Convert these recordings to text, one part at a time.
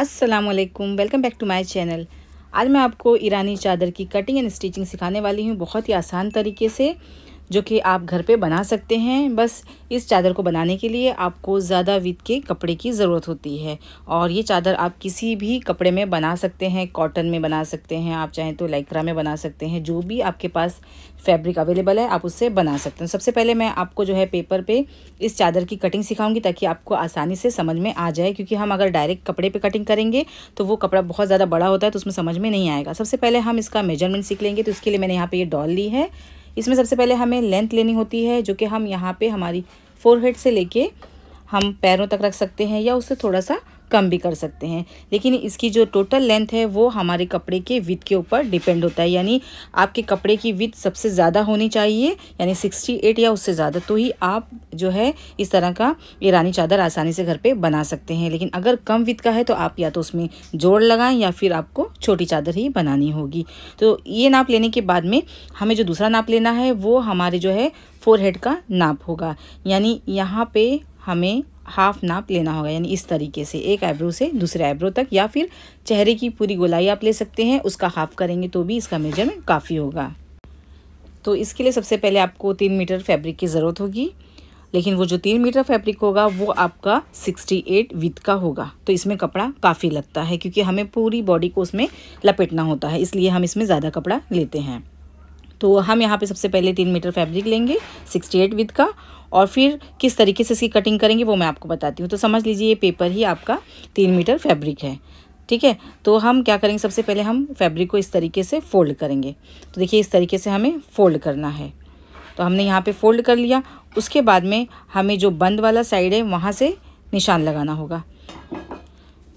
अस्सलाम वालेकुम welcome back to my channel आज मैं आपको ईरानी चादर की कटिंग एंड स्टिचिंग सिखाने वाली हूँ बहुत ही आसान तरीके से जो कि आप घर पे बना सकते हैं बस इस चादर को बनाने के लिए आपको ज़्यादा विथ के कपड़े की ज़रूरत होती है और ये चादर आप किसी भी कपड़े में बना सकते हैं कॉटन में बना सकते हैं आप चाहें तो लाइक्रा में बना सकते हैं जो भी आपके पास फैब्रिक अवेलेबल है आप उससे बना सकते हैं सबसे पहले मैं आपको जो है पेपर पे इस चादर की कटिंग सिखाऊंगी ताकि आपको आसानी से समझ में आ जाए क्योंकि हम अगर डायरेक्ट कपड़े पे कटिंग करेंगे तो वो कपड़ा बहुत ज़्यादा बड़ा होता है तो उसमें समझ में नहीं आएगा सबसे पहले हम इसका मेजरमेंट सीख लेंगे तो इसके लिए मैंने यहाँ पर ये डॉल ली है इसमें सबसे पहले हमें लेंथ लेनी होती है जो कि हम यहाँ पे हमारी फोरहेड से लेके हम पैरों तक रख सकते हैं या उससे थोड़ा सा कम भी कर सकते हैं लेकिन इसकी जो टोटल लेंथ है वो हमारे कपड़े के विथ के ऊपर डिपेंड होता है यानी आपके कपड़े की विथ सबसे ज़्यादा होनी चाहिए यानी सिक्सटी एट या उससे ज़्यादा तो ही आप जो है इस तरह का ईरानी चादर आसानी से घर पर बना सकते हैं लेकिन अगर कम विथ का है तो आप या तो उसमें जोड़ लगाएं या फिर आपको छोटी चादर ही बनानी होगी तो ये नाप लेने के बाद में हमें जो दूसरा नाप लेना है वो हमारे जो है फोर हेड का नाप होगा यानी यहाँ पर हमें हाफ नाप लेना होगा यानी इस तरीके से एक आईब्रो से दूसरे आईब्रो तक या फिर चेहरे की पूरी गोलाई आप ले सकते हैं उसका हाफ करेंगे तो भी इसका मेजरमेंट काफ़ी होगा तो इसके लिए सबसे पहले आपको तीन मीटर फैब्रिक की ज़रूरत होगी लेकिन वो जो तीन मीटर फैब्रिक होगा वो आपका सिक्सटी एट विथ का होगा तो इसमें कपड़ा काफ़ी लगता है क्योंकि हमें पूरी बॉडी को उसमें लपेटना होता है इसलिए हम इसमें ज़्यादा कपड़ा लेते हैं तो हम यहाँ पे सबसे पहले तीन मीटर फैब्रिक लेंगे सिक्सटी एट विद का और फिर किस तरीके से इसकी कटिंग करेंगे वो मैं आपको बताती हूँ तो समझ लीजिए ये पेपर ही आपका तीन मीटर फैब्रिक है ठीक है तो हम क्या करेंगे सबसे पहले हम फैब्रिक को इस तरीके से फोल्ड करेंगे तो देखिए इस तरीके से हमें फोल्ड करना है तो हमने यहाँ पर फोल्ड कर लिया उसके बाद में हमें जो बंद वाला साइड है वहाँ से निशान लगाना होगा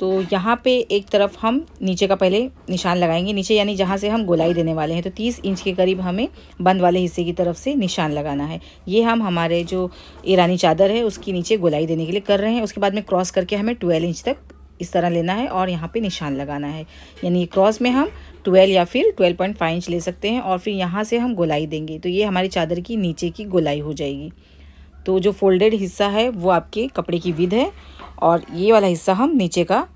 तो यहाँ पे एक तरफ हम नीचे का पहले निशान लगाएंगे नीचे यानी जहाँ से हम गोलाई देने वाले हैं तो 30 इंच के करीब हमें बंद वाले हिस्से की तरफ से निशान लगाना है ये हम हमारे जो ईरानी चादर है उसकी नीचे गोलाई देने के लिए कर रहे हैं उसके बाद में क्रॉस करके हमें ट्वेल्व इंच तक इस तरह लेना है और यहाँ पे निशान लगाना है यानी क्रॉस में हम 12 या फिर 12.5 इंच ले सकते हैं और फिर यहाँ से हम गोलाई देंगे तो ये हमारी चादर की नीचे की गोलाई हो जाएगी तो जो फोल्डेड हिस्सा है वो आपके कपड़े की विध है और ये वाला हिस्सा हम नीचे का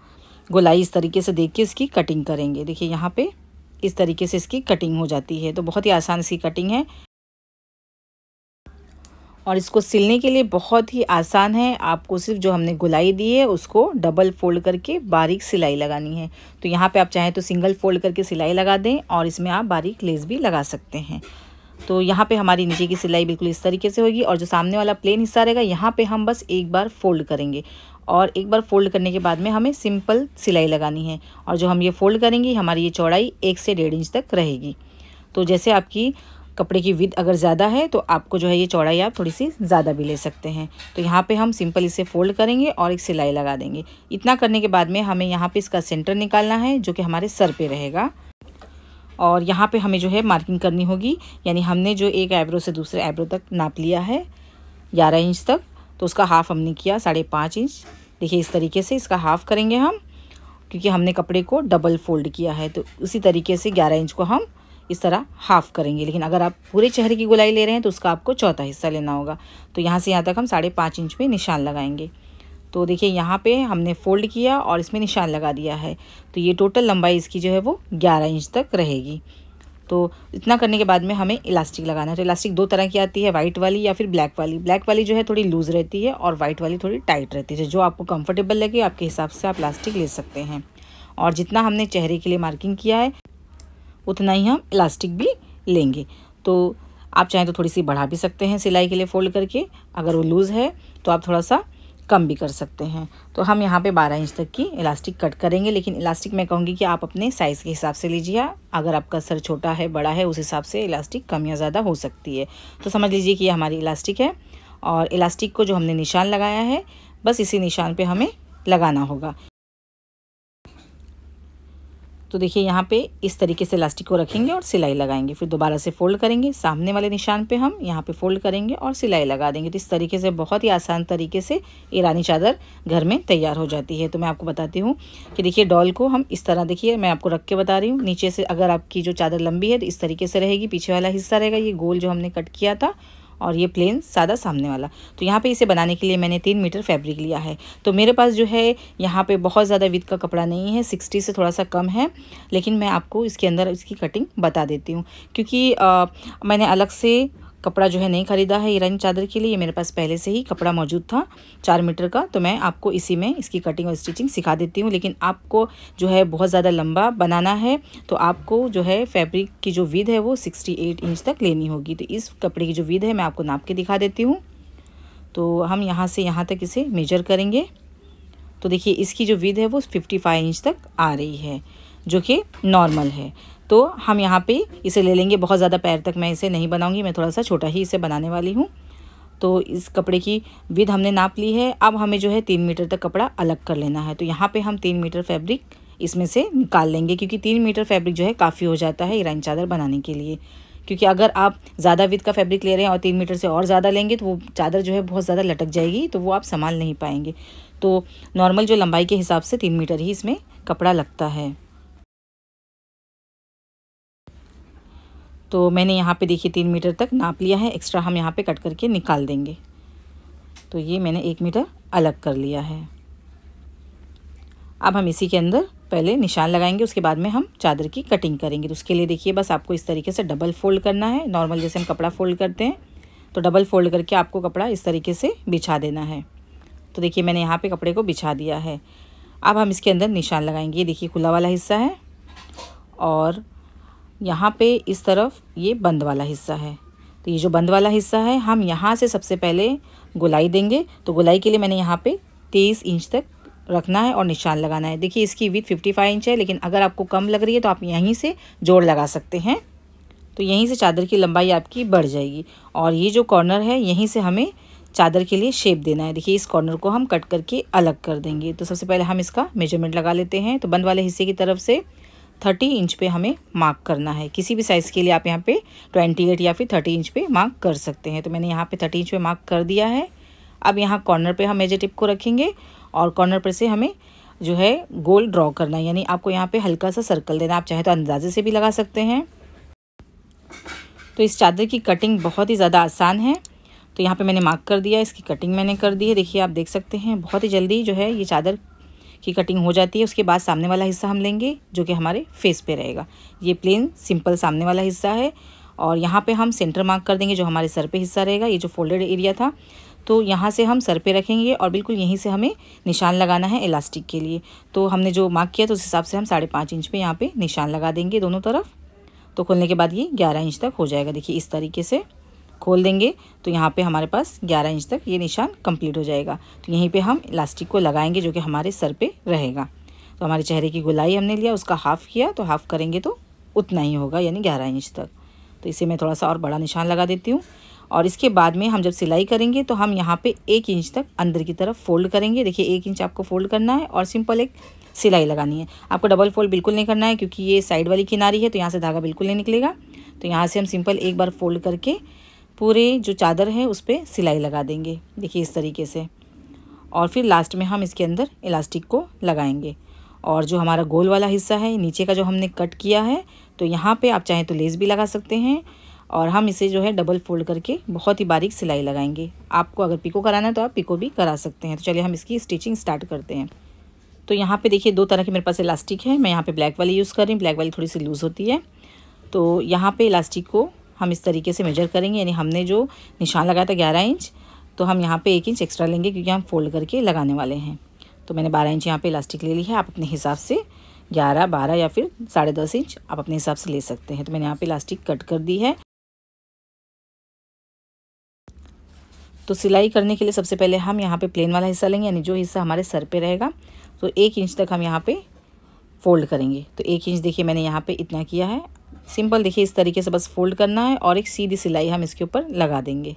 गोलाई इस तरीके से देख के इसकी कटिंग करेंगे देखिए यहाँ पे इस तरीके से इसकी कटिंग हो जाती है तो बहुत ही आसान इसकी कटिंग है और इसको सिलने के लिए बहुत ही आसान है आपको सिर्फ जो हमने गुलाई दी है उसको डबल फोल्ड करके बारीक सिलाई लगानी है तो यहाँ पे आप चाहें तो सिंगल फोल्ड करके सिलाई लगा दें और इसमें आप बारीक लेस भी लगा सकते हैं तो यहाँ पे हमारी नीचे की सिलाई बिल्कुल इस तरीके से होगी और जो सामने वाला प्लेन हिस्सा रहेगा यहाँ पर हम बस एक बार फोल्ड करेंगे और एक बार फोल्ड करने के बाद में हमें सिंपल सिलाई लगानी है और जो हम ये फोल्ड करेंगे हमारी ये चौड़ाई एक से डेढ़ इंच तक रहेगी तो जैसे आपकी कपड़े की विद अगर ज़्यादा है तो आपको जो है ये चौड़ाई आप थोड़ी सी ज़्यादा भी ले सकते हैं तो यहाँ पे हम सिंपल इसे फोल्ड करेंगे और एक सिलाई लगा देंगे इतना करने के बाद में हमें यहाँ पे इसका सेंटर निकालना है जो कि हमारे सर पे रहेगा और यहाँ पे हमें जो है मार्किंग करनी होगी यानी हमने जो एक एब्रो से दूसरे आईब्रो तक नाप लिया है ग्यारह इंच तक तो उसका हाफ़ हमने किया साढ़े पाँच इंच देखिए इस तरीके से इसका हाफ़ करेंगे हम क्योंकि हमने कपड़े को डबल फोल्ड किया है तो उसी तरीके से ग्यारह इंच को हम इस तरह हाफ़ करेंगे लेकिन अगर आप पूरे चेहरे की गुलाई ले रहे हैं तो उसका आपको चौथा हिस्सा लेना होगा तो यहाँ से यहाँ तक हम साढ़े पाँच इंच में निशान लगाएंगे तो देखिए यहाँ पे हमने फोल्ड किया और इसमें निशान लगा दिया है तो ये टोटल लंबाई इसकी जो है वो ग्यारह इंच तक रहेगी तो इतना करने के बाद में हमें इलास्टिक लगाना है तो इलास्टिक दो तरह की आती है वाइट वाली या फिर ब्लैक वाली ब्लैक वाली जो है थोड़ी लूज़ रहती है और वाइट वाली थोड़ी टाइट रहती है जो आपको कंफर्टेबल लगे आपके हिसाब से आप इलास्टिक ले सकते हैं और जितना हमने चेहरे के लिए मार्किंग किया है उतना ही हम इलास्टिक भी लेंगे तो आप चाहें तो थोड़ी सी बढ़ा भी सकते हैं सिलाई के लिए फ़ोल्ड करके अगर वो लूज़ है तो आप थोड़ा सा कम भी कर सकते हैं तो हम यहाँ पे 12 इंच तक की इलास्टिक कट करेंगे लेकिन इलास्टिक मैं कहूँगी कि आप अपने साइज़ के हिसाब से लीजिए अगर आपका सर छोटा है बड़ा है उस हिसाब से इलास्टिक कम या ज़्यादा हो सकती है तो समझ लीजिए कि ये हमारी इलास्टिक है और इलास्टिक को जो हमने निशान लगाया है बस इसी निशान पर हमें लगाना होगा तो देखिए यहाँ पे इस तरीके से इलास्टिक को रखेंगे और सिलाई लगाएंगे फिर दोबारा से फोल्ड करेंगे सामने वाले निशान पे हम यहाँ पे फोल्ड करेंगे और सिलाई लगा देंगे तो इस तरीके से बहुत ही आसान तरीके से ईरानी चादर घर में तैयार हो जाती है तो मैं आपको बताती हूँ कि देखिए डॉल को हम इस तरह देखिए मैं आपको रख के बता रही हूँ नीचे से अगर आपकी जो चादर लंबी है तो इस तरीके से रहेगी पीछे वाला हिस्सा रहेगा ये गोल जो हमने कट किया था और ये प्लेन सादा सामने वाला तो यहाँ पे इसे बनाने के लिए मैंने तीन मीटर फैब्रिक लिया है तो मेरे पास जो है यहाँ पे बहुत ज़्यादा विद का कपड़ा नहीं है सिक्सटी से थोड़ा सा कम है लेकिन मैं आपको इसके अंदर इसकी कटिंग बता देती हूँ क्योंकि आ, मैंने अलग से कपड़ा जो है नहीं ख़रीदा है ईरानी चादर के लिए मेरे पास पहले से ही कपड़ा मौजूद था चार मीटर का तो मैं आपको इसी में इसकी कटिंग और स्टिचिंग सिखा देती हूँ लेकिन आपको जो है बहुत ज़्यादा लंबा बनाना है तो आपको जो है फैब्रिक की जो विध है वो सिक्सटी एट इंच तक लेनी होगी तो इस कपड़े की जो विध है मैं आपको नाप के दिखा देती हूँ तो हम यहाँ से यहाँ तक इसे मेजर करेंगे तो देखिए इसकी जो विध है वो फिफ्टी इंच तक आ रही है जो कि नॉर्मल है तो हम यहाँ पे इसे ले लेंगे बहुत ज़्यादा पैर तक मैं इसे नहीं बनाऊँगी मैं थोड़ा सा छोटा ही इसे बनाने वाली हूँ तो इस कपड़े की विध हमने नाप ली है अब हमें जो है तीन मीटर तक कपड़ा अलग कर लेना है तो यहाँ पर हम तीन मीटर फैब्रिक इसमें से निकाल लेंगे क्योंकि तीन मीटर फैब्रिक जो है काफ़ी हो जाता है ईरान चादर बनाने के लिए क्योंकि अगर आप ज़्यादा विद का फैब्रिक ले रहे हैं और तीन मीटर से और ज़्यादा लेंगे तो वो चादर जो है बहुत ज़्यादा लटक जाएगी तो वो आप संभाल नहीं पाएंगे तो नॉर्मल जो लंबाई के हिसाब से तीन मीटर ही इसमें कपड़ा लगता है तो मैंने यहाँ पे देखिए तीन मीटर तक नाप लिया है एक्स्ट्रा हम यहाँ पे कट करके निकाल देंगे तो ये मैंने एक मीटर अलग कर लिया है अब हम इसी के अंदर पहले निशान लगाएंगे उसके बाद में हम चादर की कटिंग करेंगे तो उसके लिए देखिए बस आपको इस तरीके से डबल फोल्ड करना है नॉर्मल जैसे हम कपड़ा फोल्ड करते हैं तो डबल फोल्ड करके आपको कपड़ा इस तरीके से बिछा देना है तो देखिए मैंने यहाँ पे कपड़े को बिछा दिया है अब हम इसके अंदर निशान लगाएंगे ये देखिए खुला वाला हिस्सा है और यहाँ पे इस तरफ ये बंद वाला हिस्सा है तो ये जो बंद वाला हिस्सा है हम यहाँ से सबसे पहले गुलाई देंगे तो गुलाई के लिए मैंने यहाँ पे तेईस इंच तक रखना है और निशान लगाना है देखिए इसकी विथ फिफ्टी फाइव इंच है लेकिन अगर आपको कम लग रही है तो आप यहीं से जोड़ लगा सकते हैं तो यहीं से चादर की लंबाई आपकी बढ़ जाएगी और ये जो कॉर्नर है यहीं से हमें चादर के लिए शेप देना है देखिए इस कॉर्नर को हम कट करके अलग कर देंगे तो सबसे पहले हम इसका मेजरमेंट लगा लेते हैं तो बंद वाले हिस्से की तरफ से थर्टी इंच पे हमें मार्क करना है किसी भी साइज़ के लिए आप यहाँ पे ट्वेंटी एट या फिर थर्टी इंच पे मार्क कर सकते हैं तो मैंने यहाँ पे थर्टी इंच पे मार्क कर दिया है अब यहाँ कॉर्नर पे हम मेजर टिप को रखेंगे और कॉर्नर पर से हमें जो है गोल ड्रॉ करना है यानी आपको यहाँ पे हल्का सा सर्कल देना आप चाहे तो अंदाजे से भी लगा सकते हैं तो इस चादर की कटिंग बहुत ही ज़्यादा आसान है तो यहाँ पे मैंने मार्क कर दिया इसकी कटिंग मैंने कर दी है देखिए आप देख सकते हैं बहुत ही जल्दी जो है ये चादर की कटिंग हो जाती है उसके बाद सामने वाला हिस्सा हम लेंगे जो कि हमारे फेस पे रहेगा ये प्लेन सिंपल सामने वाला हिस्सा है और यहाँ पे हम सेंटर मार्क कर देंगे जो हमारे सर पे हिस्सा रहेगा ये जो फोल्डेड एरिया था तो यहाँ से हम सर पे रखेंगे और बिल्कुल यहीं से हमें निशान लगाना है इलास्टिक के लिए तो हमने जो मार्क किया तो उस हिसाब से हम साढ़े पाँच इंच पे यहाँ पे निशान लगा देंगे दोनों तरफ तो खोलने के बाद ये ग्यारह इंच तक हो जाएगा देखिए इस तरीके से खोल देंगे तो यहाँ पे हमारे पास 11 इंच तक ये निशान कंप्लीट हो जाएगा तो यहीं पे हम इलास्टिक को लगाएंगे जो कि हमारे सर पे रहेगा तो हमारे चेहरे की गुलाई हमने लिया उसका हाफ़ किया तो हाफ़ करेंगे तो उतना ही होगा यानी ग्यारह इंच तक तो इसे मैं थोड़ा सा और बड़ा निशान लगा देती हूँ और इसके बाद में हम जब सिलाई करेंगे तो हम यहाँ पर एक इंच तक अंदर की तरफ फोल्ड करेंगे देखिए एक इंच आपको फोल्ड करना है और सिंपल एक सिलाई लगानी है आपको डबल फोल्ड बिल्कुल नहीं करना है क्योंकि ये साइड वाली किनारी है तो यहाँ से धागा बिल्कुल नहीं निकलेगा तो यहाँ से हम सिंपल एक बार फोल्ड करके पूरे जो चादर है उस पर सिलाई लगा देंगे देखिए इस तरीके से और फिर लास्ट में हम इसके अंदर इलास्टिक को लगाएंगे और जो हमारा गोल वाला हिस्सा है नीचे का जो हमने कट किया है तो यहाँ पे आप चाहें तो लेस भी लगा सकते हैं और हम इसे जो है डबल फोल्ड करके बहुत ही बारीक सिलाई लगाएंगे आपको अगर पिको कराना है तो आप पिको भी करा सकते हैं तो चलिए हम इसकी स्टिचिंग स्टार्ट करते हैं तो यहाँ पे देखिए दो तरह के मेरे पास इलास्टिक है मैं यहाँ पे ब्लैक वाली यूज़ कर रही हूँ ब्लैक वाली थोड़ी सी लूज़ होती है तो यहाँ पे इलास्टिक को हम इस तरीके से मेजर करेंगे यानी हमने जो निशान लगाया था ग्यारह इंच तो हम यहाँ पे एक इंच एक्स्ट्रा लेंगे क्योंकि हम फोल्ड करके लगाने वाले हैं तो मैंने बारह इंच यहाँ पे इलास्टिक ले ली है आप अपने हिसाब से ग्यारह बारह या फिर साढ़े दस इंच आप अपने हिसाब से ले सकते हैं तो मैंने यहाँ पे इलास्टिक कट कर दी है तो सिलाई करने के लिए सबसे पहले हम यहाँ पे प्लेन वाला हिस्सा लेंगे यानी जो हिस्सा हमारे सर पे रहेगा तो एक इंच तक हम यहाँ पे फोल्ड करेंगे तो एक इंच देखिए मैंने यहाँ पे इतना किया है सिंपल देखिए इस तरीके से बस फोल्ड करना है और एक सीधी सिलाई हम इसके ऊपर लगा देंगे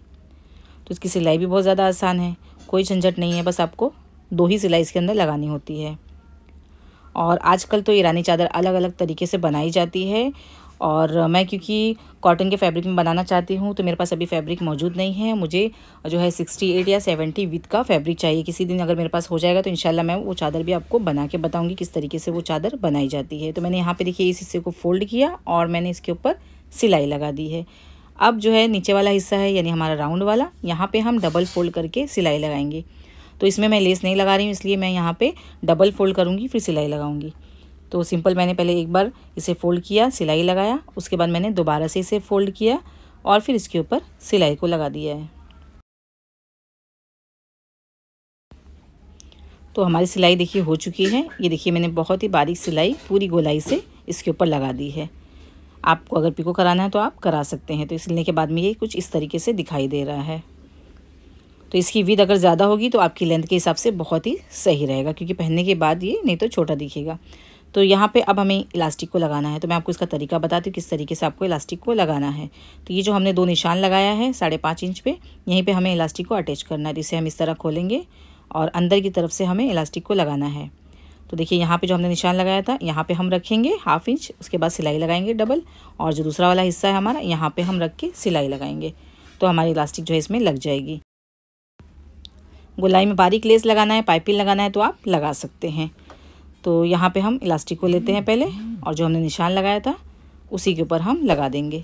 तो इसकी सिलाई भी बहुत ज़्यादा आसान है कोई झंझट नहीं है बस आपको दो ही सिलाई इसके अंदर लगानी होती है और आजकल तो ईरानी चादर अलग अलग तरीके से बनाई जाती है और मैं क्योंकि कॉटन के फैब्रिक में बनाना चाहती हूँ तो मेरे पास अभी फैब्रिक मौजूद नहीं है मुझे जो है सिक्सटी एट या सेवेंटी विथ का फैब्रिक चाहिए किसी दिन अगर मेरे पास हो जाएगा तो इनशाला मैं वो चादर भी आपको बना के बताऊँगी किस तरीके से वो चादर बनाई जाती है तो मैंने यहाँ पर देखिए इस हिस्से को फोल्ड किया और मैंने इसके ऊपर सिलाई लगा दी है अब जो है नीचे वाला हिस्सा है यानी हमारा राउंड वाला यहाँ पर हम डबल फोल्ड करके सिलाई लगाएंगे तो इसमें मैं लेस नहीं लगा रही हूँ इसलिए मैं यहाँ पे डबल फोल्ड करूँगी फिर सिलाई लगाऊंगी तो सिंपल मैंने पहले एक बार इसे फ़ोल्ड किया सिलाई लगाया उसके बाद मैंने दोबारा से इसे फ़ोल्ड किया और फिर इसके ऊपर सिलाई को लगा दिया है तो हमारी सिलाई देखिए हो चुकी है ये देखिए मैंने बहुत ही बारीक सिलाई पूरी गोलाई से इसके ऊपर लगा दी है आपको अगर पिको कराना है तो आप करा सकते हैं तो सिलने के बाद में ये कुछ इस तरीके से दिखाई दे रहा है तो इसकी विद अगर ज़्यादा होगी तो आपकी लेंथ के हिसाब से बहुत ही सही रहेगा क्योंकि पहनने के बाद ये नहीं तो छोटा दिखेगा तो यहाँ पे अब हमें इलास्टिक को लगाना है तो मैं आपको इसका तरीका बताती हूँ किस तरीके से आपको इलास्टिक को लगाना है तो ये जो हमने दो निशान लगाया है साढ़े पाँच इंच पे यहीं पे हमें इलास्टिक को अटैच करना है तो इसे हम इस तरह खोलेंगे और अंदर की तरफ से हमें इलास्टिक को लगाना है तो देखिए यहाँ पर जो हमने निशान लगाया था यहाँ पर हम रखेंगे हाफ इंच उसके बाद सिलाई लगाएंगे डबल और जो दूसरा वाला हिस्सा है हमारा यहाँ पर हम रख के सिलाई लगाएंगे तो हमारी इलास्टिक जो है इसमें लग जाएगी गुलाई में बारीक लेस लगाना है पाइपिंग लगाना है तो आप लगा सकते हैं तो यहाँ पे हम इलास्टिक को लेते हैं पहले और जो हमने निशान लगाया था उसी के ऊपर हम लगा देंगे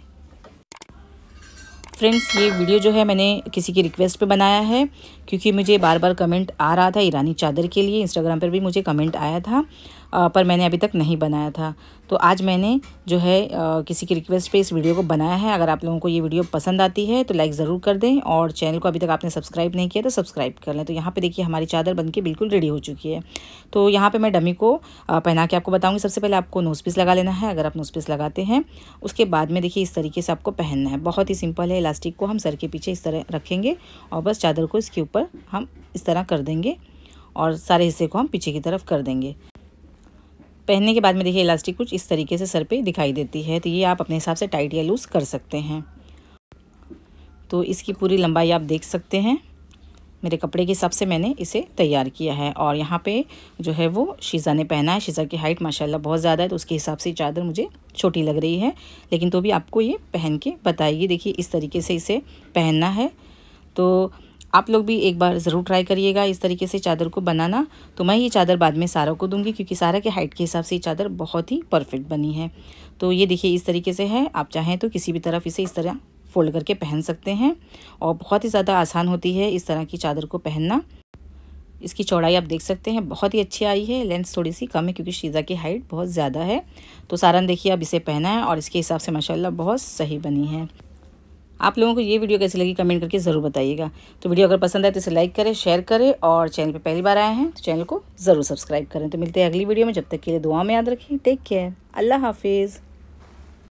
फ्रेंड्स ये वीडियो जो है मैंने किसी की रिक्वेस्ट पे बनाया है क्योंकि मुझे बार बार कमेंट आ रहा था ईरानी चादर के लिए इंस्टाग्राम पर भी मुझे कमेंट आया था आ, पर मैंने अभी तक नहीं बनाया था तो आज मैंने जो है आ, किसी की रिक्वेस्ट पे इस वीडियो को बनाया है अगर आप लोगों को ये वीडियो पसंद आती है तो लाइक ज़रूर कर दें और चैनल को अभी तक आपने सब्सक्राइब नहीं किया तो सब्सक्राइब कर लें तो यहाँ पे देखिए हमारी चादर बन के बिल्कुल रेडी हो चुकी है तो यहाँ पर मैं डमी को पहना के आपको बताऊँगी सबसे पहले आपको नोज पीस लगा लेना है अगर आप नोज पीस लगाते हैं उसके बाद में देखिए इस तरीके से आपको पहनना है बहुत ही सिंपल है इलास्टिक को हम सर के पीछे इस तरह रखेंगे और बस चादर को इसके ऊपर पर हम इस तरह कर देंगे और सारे हिस्से को हम पीछे की तरफ कर देंगे पहनने के बाद में देखिए इलास्टिक कुछ इस तरीके से सर पे दिखाई देती है तो ये आप अपने हिसाब से टाइट या लूज़ कर सकते हैं तो इसकी पूरी लंबाई आप देख सकते हैं मेरे कपड़े के हिसाब से मैंने इसे तैयार किया है और यहाँ पे जो है वो शीज़ा ने पहना है शीज़ा की हाइट माशाल्लाह बहुत ज़्यादा है तो उसके हिसाब से चादर मुझे छोटी लग रही है लेकिन तो भी आपको ये पहन के बताइए देखिए इस तरीके से इसे पहनना है तो आप लोग भी एक बार ज़रूर ट्राई करिएगा इस तरीके से चादर को बनाना तो मैं ये चादर बाद में सारा को दूंगी क्योंकि सारा के हाइट के हिसाब से ये चादर बहुत ही परफेक्ट बनी है तो ये देखिए इस तरीके से है आप चाहें तो किसी भी तरफ इसे इस तरह फोल्ड करके पहन सकते हैं और बहुत ही ज़्यादा आसान होती है इस तरह की चादर को पहनना इसकी चौड़ाई आप देख सकते हैं बहुत ही अच्छी आई है लेंथ थोड़ी सी कम है क्योंकि शीज़ा की हाइट बहुत ज़्यादा है तो सारन देखिए अब इसे पहना है और इसके हिसाब से माशाल्लाह बहुत सही बनी है आप लोगों को ये वीडियो कैसी लगी कमेंट करके ज़रूर बताइएगा तो वीडियो अगर पसंद आए तो इसे लाइक करें शेयर करें और चैनल पर पहली बार आए हैं तो चैनल को ज़रूर सब्सक्राइब करें तो मिलते हैं अगली वीडियो में जब तक के लिए दुआ में याद रखें टेक केयर अल्लाह हाफिज़